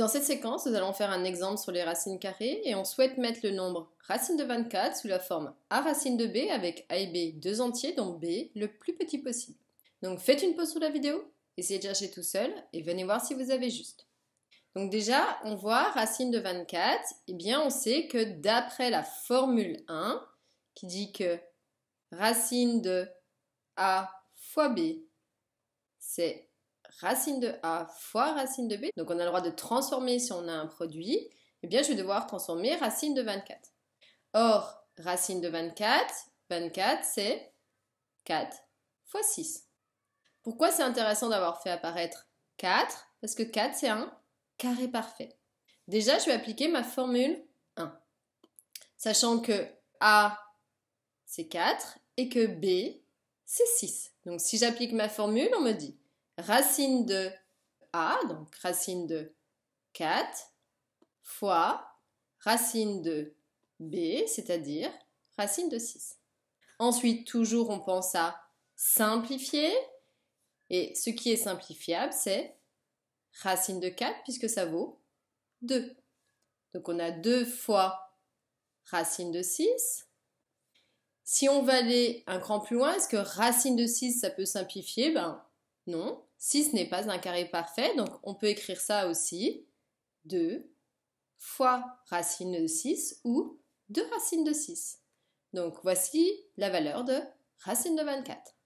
Dans cette séquence, nous allons faire un exemple sur les racines carrées et on souhaite mettre le nombre racine de 24 sous la forme a racine de b avec a et b deux entiers, dont b le plus petit possible. Donc faites une pause sur la vidéo, essayez de chercher tout seul et venez voir si vous avez juste. Donc déjà, on voit racine de 24, et eh bien on sait que d'après la formule 1, qui dit que racine de a fois b, c'est racine de A fois racine de B, donc on a le droit de transformer si on a un produit, et eh bien je vais devoir transformer racine de 24. Or, racine de 24, 24 c'est 4 fois 6. Pourquoi c'est intéressant d'avoir fait apparaître 4 Parce que 4 c'est un carré parfait. Déjà, je vais appliquer ma formule 1. Sachant que A c'est 4 et que B c'est 6. Donc si j'applique ma formule, on me dit racine de a, donc racine de 4, fois racine de b, c'est-à-dire racine de 6. Ensuite, toujours, on pense à simplifier. Et ce qui est simplifiable, c'est racine de 4, puisque ça vaut 2. Donc on a 2 fois racine de 6. Si on va aller un cran plus loin, est-ce que racine de 6, ça peut simplifier ben, non, 6 n'est pas un carré parfait, donc on peut écrire ça aussi. 2 fois racine de 6 ou 2 racines de 6. Donc voici la valeur de racine de 24.